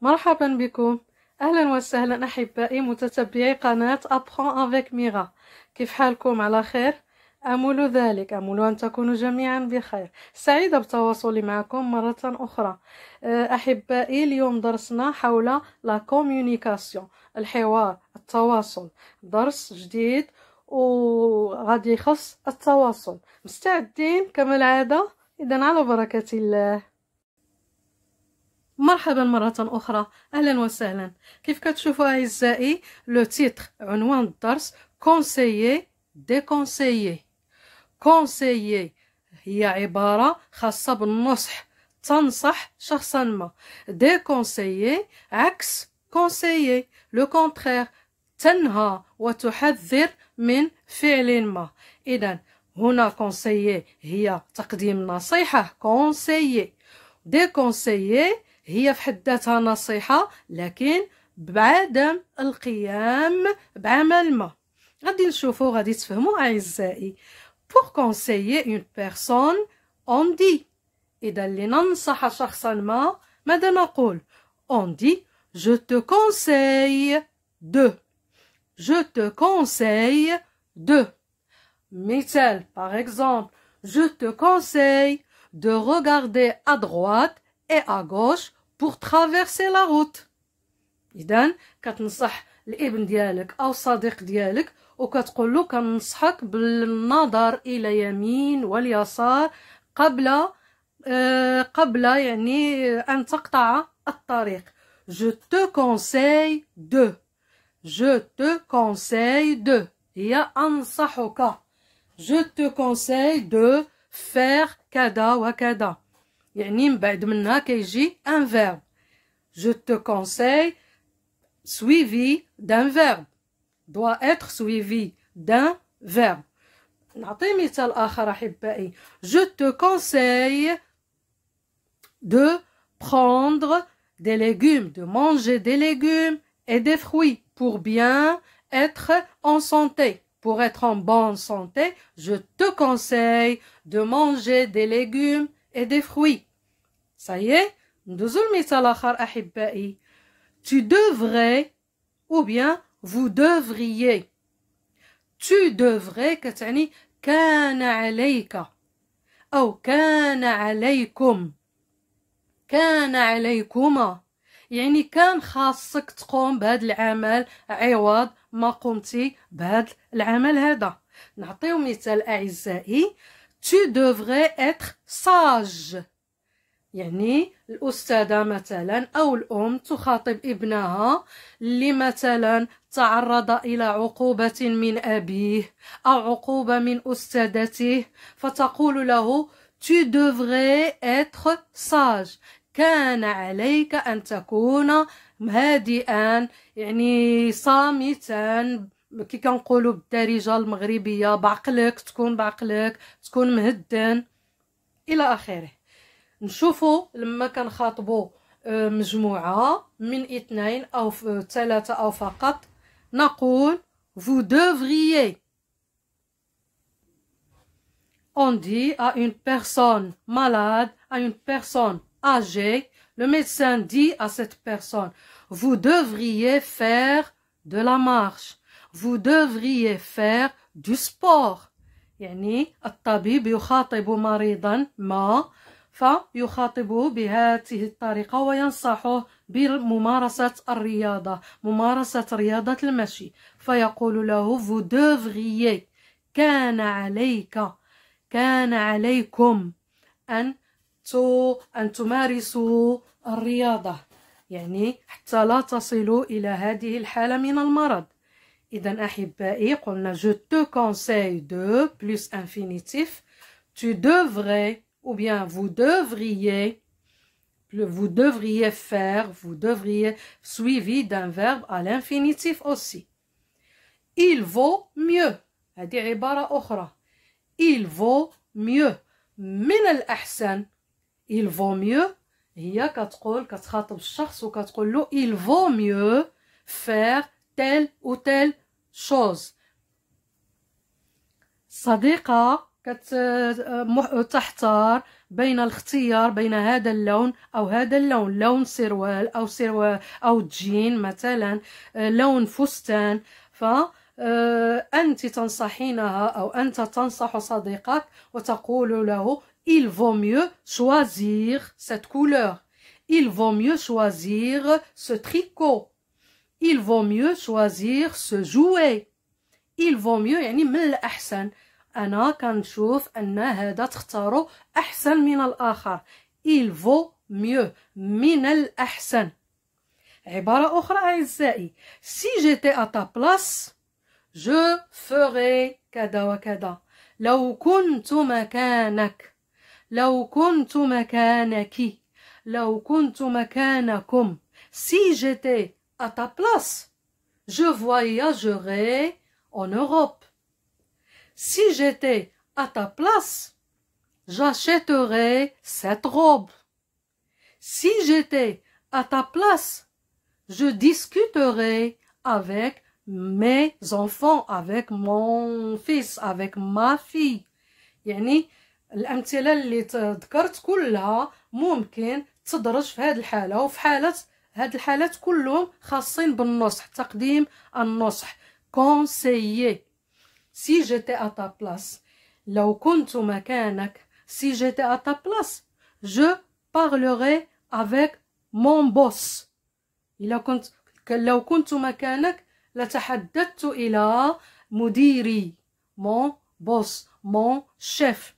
مرحبا بكم اهلا وسهلا احبائي متتبعي قناه ابخون افيك ميغا كيف حالكم على خير امل ذلك امل ان تكونوا جميعا بخير سعيده بتواصلي معكم مره اخرى أه، احبائي اليوم درسنا حول لا كوميونيكاسيون الحوار التواصل درس جديد وغادي يخص التواصل مستعدين كما العاده اذا على بركه الله مرحبا مرة أخرى أهلا وسهلا كيف كتشوفوا أعزائي لو تيتر عنوان الدرس كونسيي ديكونسيي كونسيي هي عبارة خاصة بالنصح تنصح شخصا ما ديكونسيي عكس كونسيي لو كونتخيغ تنهى وتحذر من فعل ما إذا هنا كونسيي هي تقديم نصيحة كونسيي ديكونسيي هي في حد ذاتها نصيحه لكن بعدم القيام بعمل ما غادي نشوفوا غادي تفهموا pour conseiller une personne on dit dans اللي ننصح شخصا on dit je te conseille de je te conseille de مثال par exemple je te conseille de regarder à droite et à gauche pour traverser la route idan katnseh l ibn dialek aw sadiq dialek w katqollo kansehak bn nazar ila yamin w l yasa qabl qabl je te conseille de je te conseille de ya ansehuk je te conseille de faire kada w ben je te conseille suivi d'un verbe doit être suivi d'un verbe je te conseille de prendre des légumes de manger des légumes et des fruits pour bien être en santé pour être en bonne santé je te conseille de manger des légumes et des fruits. Ça y est, tu devrais ou bien vous devriez. Tu devrais كتعني كان عليك أو كان عليكم كان عليكما يعني كان خاصك تقوم بهذا العمل عوض ما قمتي بهذا العمل هذا نعطيو مثال أعزائي tu devrais être sage يعني الأستاذة مثلا أو الأم تخاطب ابنها اللي مثلا تعرض إلى عقوبة من أبيه أو عقوبة من أستاذته فتقول له tu devrais être sage كان عليك أن تكون هادئا يعني صامتا كي كنقولوا بالدارجه المغربيه بعقلك تكون بعقلك تكون مهدن الى اخره نشوفوا لما كنخاطبوا آه، مجموعه من اثنين او ثلاثه او فقط نقول فو دوفريي اون دي ا اون بيرسون مالاد ا اون بيرسون اجي لو ميديسان دي ا سيت بيرسون فو دوفريي فير دو لا مارش vous devriez faire du sport يعني الطبيب يخاطب مريضا ما فيخاطبه بهذه الطريقة وينصحه بممارسة الرياضة ممارسة رياضة المشي فيقول له vous devriez كان عليك كان عليكم أن أن تمارسوا الرياضة يعني حتى لا تصلوا إلى هذه الحالة من المرض je te conseille de, plus infinitif, tu devrais, ou bien vous devriez, vous devriez faire, vous devriez, suivi d'un verbe à l'infinitif aussi. Il vaut mieux. Il vaut mieux. Il vaut mieux. Il vaut mieux faire telle ou telle شوز صديقة تحتار بين الاختيار بين هذا اللون او هذا اللون لون سروال او سروال او جين مثلا لون فستان ف آه، انت تنصحينها او انت تنصح صديقك وتقول له il vaut mieux choisir cette couleur il vaut mieux choisir ce tricot il vaut mieux choisir ce jouet il vaut mieux يعني من الأحسن أنا كنشوف أن هذا تختارو أحسن من الآخر il vaut mieux من الأحسن عبارة أخرى أعزائي si j'étais à ta place je ferais كذا وكذا لو كنت مكانك لو كنت مكانك لو كنت مكانكم si j'étais à ta place. Je voyagerai en Europe. Si j'étais à ta place, j'achèterais cette robe. Si j'étais à ta place, je discuterai avec mes enfants, avec mon fils, avec ma fille. يعني الأمثلة اللي تذكرت كلها ممكن تدرج في هذه الحالة وفي هاد الحالات كلهم خاصين بالنصح تقديم النصح conseiller si j'étais à ta place لو كنت مكانك si j'étais à ta place je parlerais avec mon boss الا كنت لو كنت مكانك لتحدثت الى مديري mon boss mon chef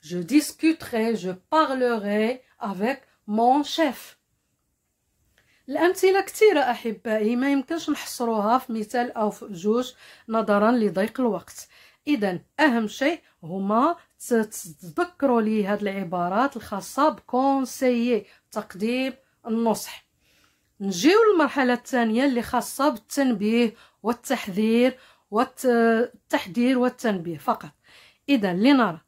je discuterai je parlerai avec mon chef الامثله كثيره احبائي ما يمكنش نحصروها في مثال او في جوج نظرا لضيق الوقت اذا اهم شيء هما تتذكروا لي هاد العبارات الخاصه بكونسيي تقديم النصح نجيو للمرحله الثانيه اللي خاصه بالتنبيه والتحذير والتحذير والتنبيه فقط اذا لنرى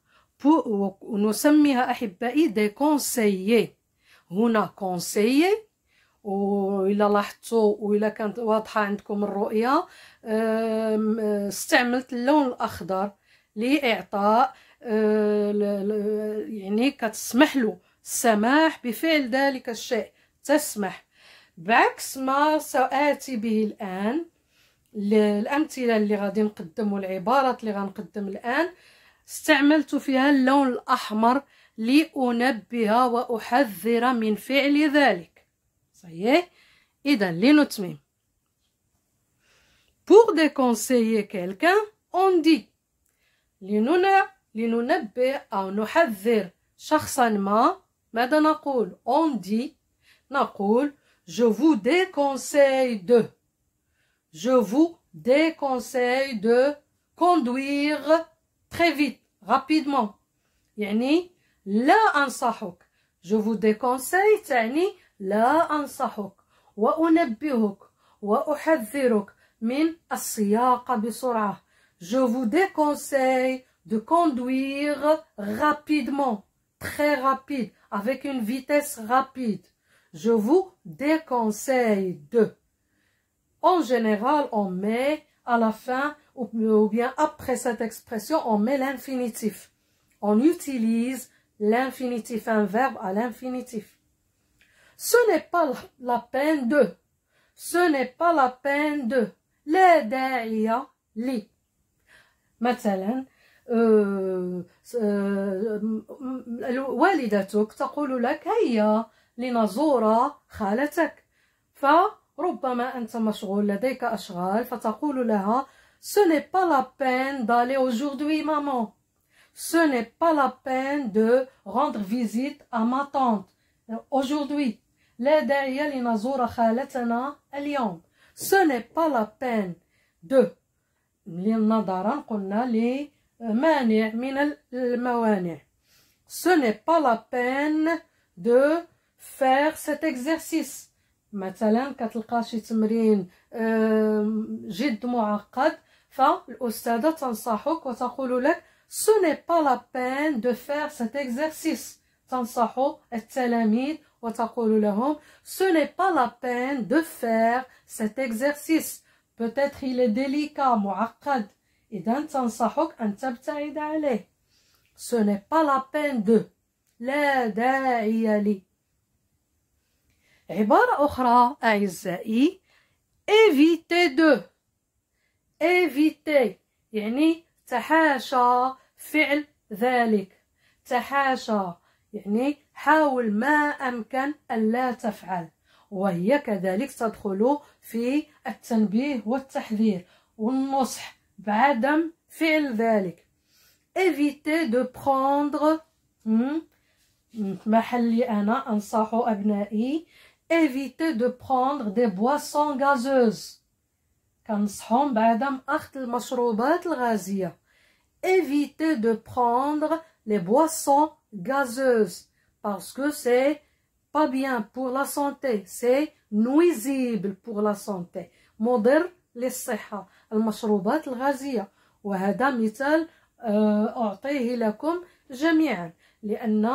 ونسميها احبائي دي كونسي هنا كونسيي وإلا لاحظتوا وإلا كانت واضحة عندكم الرؤية استعملت اللون الأخضر لإعطاء أه، يعني كتسمح له السماح بفعل ذلك الشيء تسمح بعكس ما سآتي به الآن الأمثلة اللي غادي نقدم والعبارات اللي غنقدم الآن استعملت فيها اللون الأحمر لأنبه وأحذر من فعل ذلك Ça y est. Et dans notre mère Pour déconseiller quelqu'un, on dit لننا لننبه be نحذر شخصا ما ماذا نقول؟ On dit نقول Je vous déconseille de Je vous déconseille de conduire très vite, rapidement. يعني لا ansahok Je vous déconseille yani je vous déconseille de conduire rapidement, très rapide, avec une vitesse rapide. Je vous déconseille de. En général, on met à la fin ou bien après cette expression, on met l'infinitif. On utilise l'infinitif, un verbe à l'infinitif. Ce n'est pas la peine de. Ce n'est pas la peine de. Les daïa li. مثلا والدتك تقول لك هيا لنزور خالتك فربما أنت مشغول لديك أشغال فتقول لها ce n'est pas la peine d'aller aujourd'hui maman ce n'est pas la peine de rendre visite à ma tante euh, aujourd'hui لا داعي لنزور خالتنا اليوم سوني با لا بين دو للنظرا قلنا مانع من الموانع سوني با لا بين دو فير سيت اكزرسيس مثلا كتلقى شي تمرين جد معقد فالاستاذه تنصحك وتقول لك سوني با لا بين دو فير سيت اكزرسيس تنصح التلاميذ وتقول لهم ce n'est pas la peine de faire cet exercice peut-être il est délicat معقد إذا تنصحك أن تبتعد عليه ce n'est pas la peine de لا داعي لي عبارة أخرى أعزائي éviter de éviter يعني تحاشى فعل ذلك تحاشى يعني حاول ما أمكن أن لا تفعل وهي كذلك تدخل في التنبيه والتحذير والنصح بعدم فعل ذلك éviter de prendre hmm, محلي أنا أنصح أبنائي إيفيتي de prendre des boissons gazeuses كنصحهم بعدم أخذ المشروبات الغازية إيفيتي de prendre les boissons gazeuses parce que c'est pas bien pour la santé c'est nuisible pour la santé مضر للصحة المشروبات الغازية وهذا مثال آه، أعطيه لكم جميعا لأن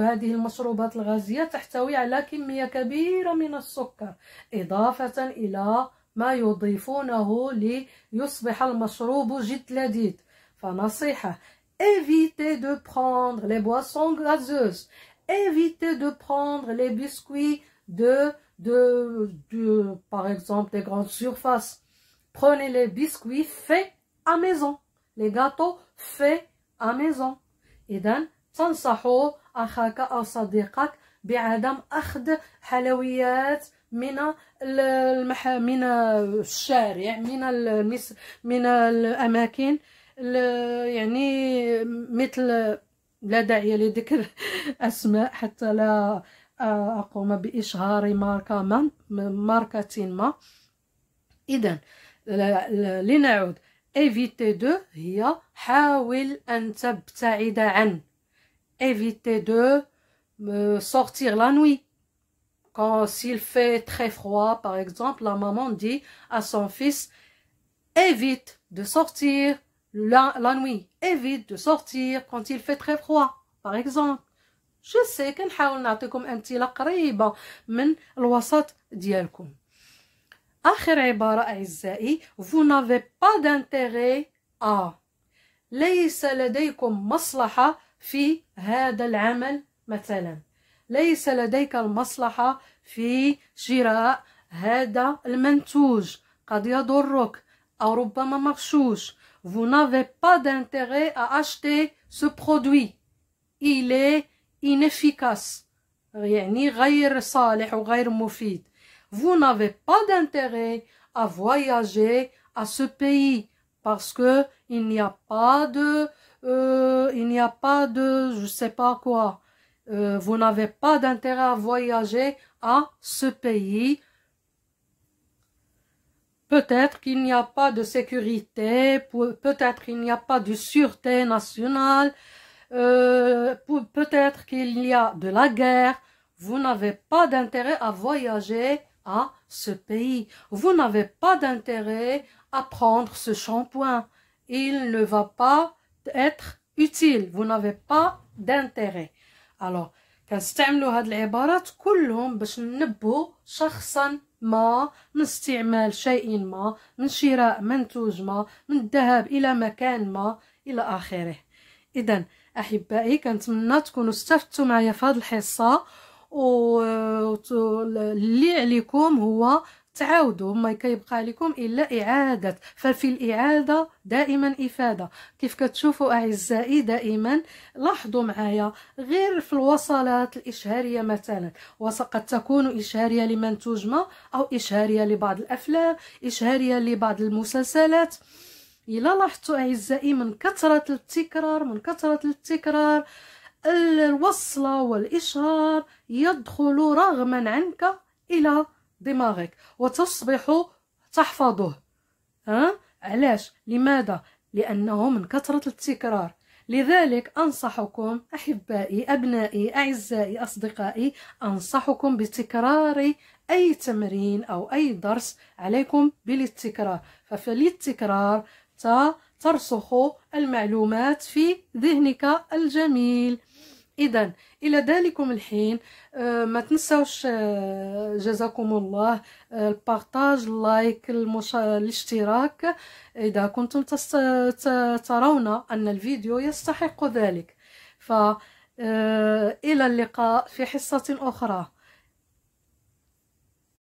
هذه المشروبات الغازية تحتوي على كمية كبيرة من السكر إضافة إلى ما يضيفونه ليصبح المشروب جد لذيذ فنصيحة Évitez de prendre les boissons gazeuses. Évitez de prendre les biscuits de, de, de par exemple, des grandes surfaces. Prenez les biscuits faits à maison. Les gâteaux faits à maison. Et تنصحوا بعدم أخذ حلويات من من الشارع من من الأماكن يعني مثل لا داعي لذكر اسماء حتى لا اقوم باشهار ماركه من ماركه ما اذا لنعود ايفيتي دو هي حاول ان تبتعد عن ايفيتي دو سورتير لا نوي quand s'il fait très froid par exemple la maman dit à son fils évite de sortir la, la nuit. Évite de sortir quand il fait très froid, par exemple. جو سي كنحاول نعطيكم امثله قريبه من الوسط ديالكم اخر عباره اعزائي vous n'avez pas d'intérêt à ليس لديكم مصلحه في هذا العمل مثلا ليس لديك المصلحه في شراء هذا المنتوج قد يضرك او ربما مغشوش vous n'avez pas d'intérêt à acheter ce produit. Il est inefficace. Vous n'avez pas d'intérêt à voyager à ce pays parce que il n'y a pas de euh, il n'y a pas de je sais pas quoi euh, vous n'avez pas d'intérêt à voyager à ce pays Peut-être qu'il n'y a pas de sécurité, peut-être qu'il n'y a pas de sûreté nationale, euh, peut-être qu'il y a de la guerre. Vous n'avez pas d'intérêt à voyager à ce pays. Vous n'avez pas d'intérêt à prendre ce shampoing. Il ne va pas être utile. Vous n'avez pas d'intérêt. Alors, vous avez de ما من استعمال شيء ما من شراء منتوج ما من الذهاب الى مكان ما الى اخره اذا احبائي كنتمنى تكونوا استفدتوا معايا في هذه الحصه واللي عليكم هو تعاودوا ما كيبقى لكم الا اعاده ففي الاعاده دائما افاده كيف كتشوفوا اعزائي دائما لاحظوا معايا غير في الوصلات الاشهاريه مثلا وقد تكون اشهاريه لمنتوج ما او اشهاريه لبعض الافلام اشهاريه لبعض المسلسلات الا لاحظتوا اعزائي من كثره التكرار من كثره التكرار الوصله والاشهار يدخل رغما عنك الى دماغك وتصبح تحفظه أه؟ علاش لماذا لأنه من كثرة التكرار لذلك أنصحكم أحبائي أبنائي أعزائي أصدقائي أنصحكم بتكرار أي تمرين أو أي درس عليكم بالتكرار ففي التكرار ترسخ المعلومات في ذهنك الجميل اذا الى ذلكم الحين آه، ما تنساوش آه، جزاكم الله آه، البارتاج لايك الاشتراك اذا كنتم ترون ان الفيديو يستحق ذلك ف الى اللقاء في حصه اخرى